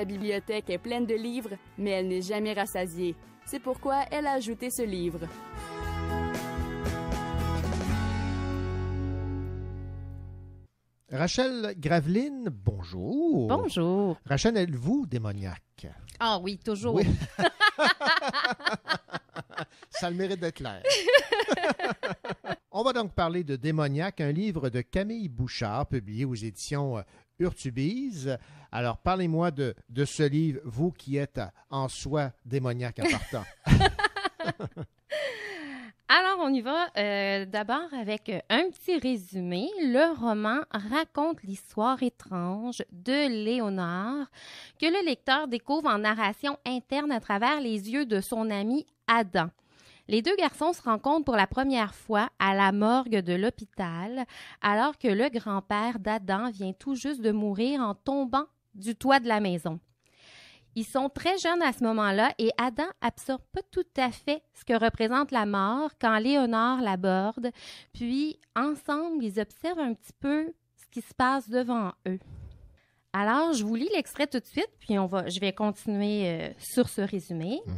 La bibliothèque est pleine de livres, mais elle n'est jamais rassasiée. C'est pourquoi elle a ajouté ce livre. Rachel Graveline, bonjour. Bonjour. Rachel, êtes-vous démoniaque? Ah oui, toujours. Ça le mérite d'être clair. On va donc parler de Démoniaque, un livre de Camille Bouchard publié aux éditions euh, Urtubise. Alors, parlez-moi de, ce livre, vous qui êtes en soi démoniaque à partant. Alors, on y va euh, d'abord avec un petit résumé. Le roman raconte l'histoire étrange de Léonard que le lecteur découvre en narration interne à travers les yeux de son ami Adam. Les deux garçons se rencontrent pour la première fois à la morgue de l'hôpital, alors que le grand-père d'Adam vient tout juste de mourir en tombant du toit de la maison. Ils sont très jeunes à ce moment-là et Adam absorbe pas tout à fait ce que représente la mort quand Léonore l'aborde, puis ensemble, ils observent un petit peu ce qui se passe devant eux. Alors, je vous lis l'extrait tout de suite, puis on va, je vais continuer euh, sur ce résumé. Mm.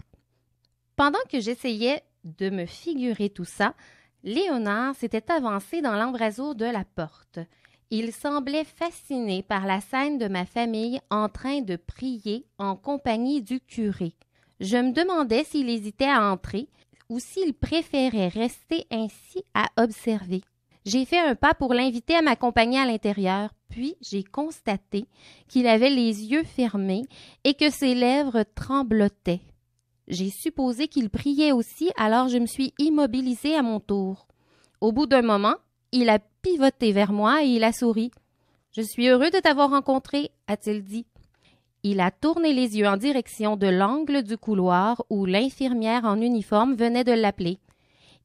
Pendant que j'essayais de me figurer tout ça, Léonard s'était avancé dans l'embrasure de la porte. Il semblait fasciné par la scène de ma famille en train de prier en compagnie du curé. Je me demandais s'il hésitait à entrer ou s'il préférait rester ainsi à observer. J'ai fait un pas pour l'inviter à m'accompagner à l'intérieur, puis j'ai constaté qu'il avait les yeux fermés et que ses lèvres tremblotaient. J'ai supposé qu'il priait aussi, alors je me suis immobilisée à mon tour. Au bout d'un moment, il a pivoté vers moi et il a souri. Je suis heureux de t'avoir rencontré, a-t-il dit. Il a tourné les yeux en direction de l'angle du couloir où l'infirmière en uniforme venait de l'appeler.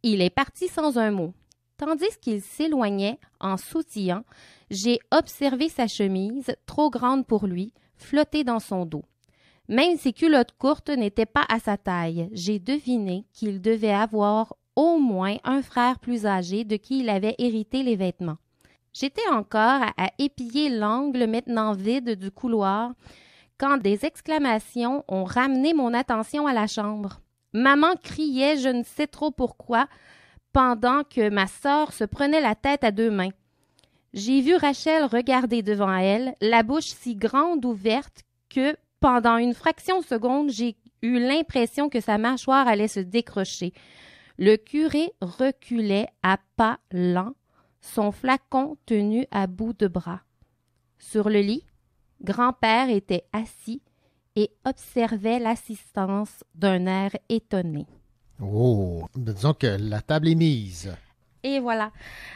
Il est parti sans un mot. Tandis qu'il s'éloignait en sautillant, j'ai observé sa chemise, trop grande pour lui, flotter dans son dos. Même ses culottes courtes n'étaient pas à sa taille, j'ai deviné qu'il devait avoir au moins un frère plus âgé de qui il avait hérité les vêtements. J'étais encore à épier l'angle maintenant vide du couloir quand des exclamations ont ramené mon attention à la chambre. Maman criait je ne sais trop pourquoi pendant que ma sœur se prenait la tête à deux mains. J'ai vu Rachel regarder devant elle, la bouche si grande ouverte que pendant une fraction de seconde, j'ai eu l'impression que sa mâchoire allait se décrocher. Le curé reculait à pas lents, son flacon tenu à bout de bras. Sur le lit, grand-père était assis et observait l'assistance d'un air étonné. Oh, disons que la table est mise. Et voilà.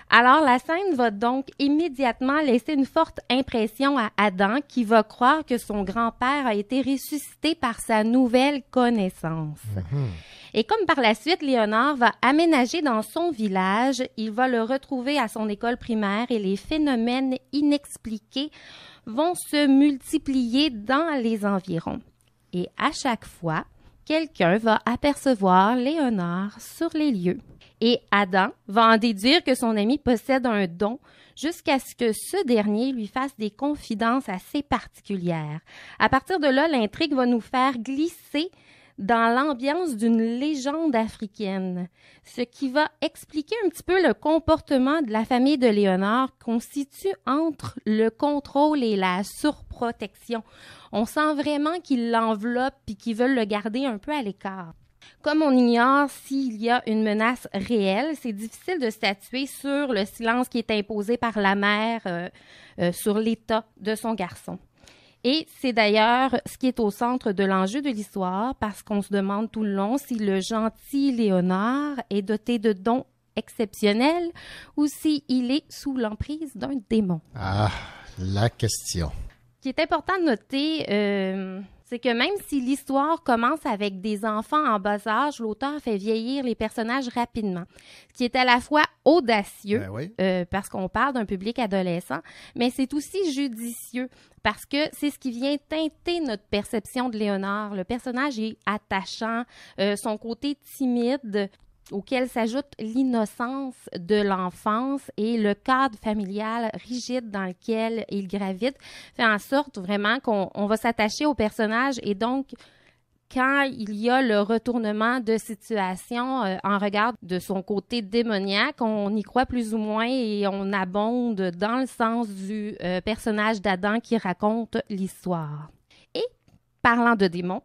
Alors, la scène va donc immédiatement laisser une forte impression à Adam qui va croire que son grand-père a été ressuscité par sa nouvelle connaissance. Mm-hmm. Et comme par la suite, Léonard va aménager dans son village, il va le retrouver à son école primaire et les phénomènes inexpliqués vont se multiplier dans les environs. Et à chaque fois, quelqu'un va apercevoir Léonard sur les lieux. Et Adam va en déduire que son ami possède un don jusqu'à ce que ce dernier lui fasse des confidences assez particulières. À partir de là, l'intrigue va nous faire glisser dans l'ambiance d'une légende africaine, ce qui va expliquer un petit peu le comportement de la famille de Léonard qu'on situe entre le contrôle et la surprotection. On sent vraiment qu'ils l'enveloppent et qu'ils veulent le garder un peu à l'écart. Comme on ignore s'il y a une menace réelle, c'est difficile de statuer sur le silence qui est imposé par la mère euh, euh, sur l'état de son garçon. Et c'est d'ailleurs ce qui est au centre de l'enjeu de l'histoire, parce qu'on se demande tout le long si le gentil Léonard est doté de dons exceptionnels ou s'il il est sous l'emprise d'un démon. Ah, la question qui est important de noter, euh, c'est que même si l'histoire commence avec des enfants en bas âge, l'auteur fait vieillir les personnages rapidement, ce qui est à la fois audacieux, ben euh, parce qu'on parle d'un public adolescent, mais c'est aussi judicieux, parce que c'est ce qui vient teinter notre perception de Léonard. Le personnage est attachant, euh, son côté timide auquel s'ajoute l'innocence de l'enfance et le cadre familial rigide dans lequel il gravite, fait en sorte vraiment qu'on va s'attacher au personnage et donc quand il y a le retournement de situation euh, en regard de son côté démoniaque, on y croit plus ou moins et on abonde dans le sens du euh, personnage d'Adam qui raconte l'histoire. Et parlant de démons,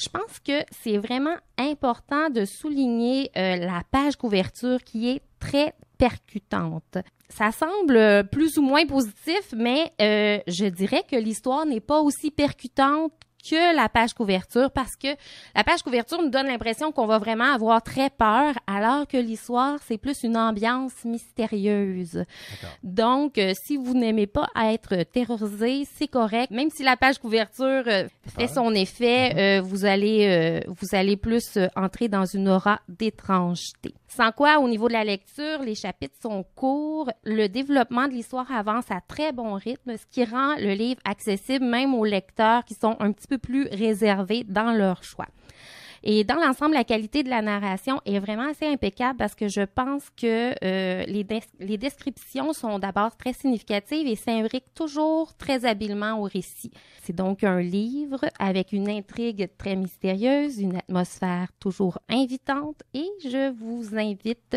je pense que c'est vraiment important de souligner euh, la page couverture qui est très percutante. Ça semble euh, plus ou moins positif, mais euh, je dirais que l'histoire n'est pas aussi percutante que la page couverture parce que la page couverture nous donne l'impression qu'on va vraiment avoir très peur alors que l'histoire, c'est plus une ambiance mystérieuse. Donc, euh, si vous n'aimez pas être terrorisé, c'est correct. Même si la page couverture euh, fait son effet, mm-hmm. euh, vous allez vous allez plus entrer dans une aura d'étrangeté. Sans quoi, au niveau de la lecture, les chapitres sont courts, le développement de l'histoire avance à très bon rythme, ce qui rend le livre accessible même aux lecteurs qui sont un petit peu plus réservés dans leur choix. Et dans l'ensemble, la qualité de la narration est vraiment assez impeccable parce que je pense que euh, les, les, descriptions sont d'abord très significatives et s'imbriquent toujours très habilement au récit. C'est donc un livre avec une intrigue très mystérieuse, une atmosphère toujours invitante et je vous invite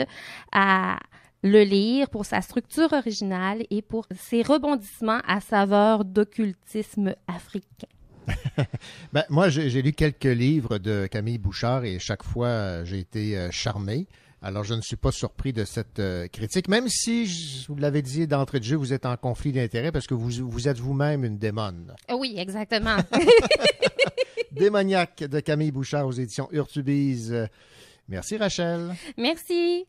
à le lire pour sa structure originale et pour ses rebondissements à saveur d'occultisme africain. Ben, moi, j'ai lu quelques livres de Camille Bouchard et chaque fois, euh, j'ai été euh, charmé. Alors, je ne suis pas surpris de cette euh, critique, même si, vous l'avez dit d'entrée de jeu, vous êtes en conflit d'intérêts parce que vous, vous êtes vous-même une démone. Ah oui, exactement. Démoniaque de Camille Bouchard aux éditions Urtubise. Merci, Rachel. Merci.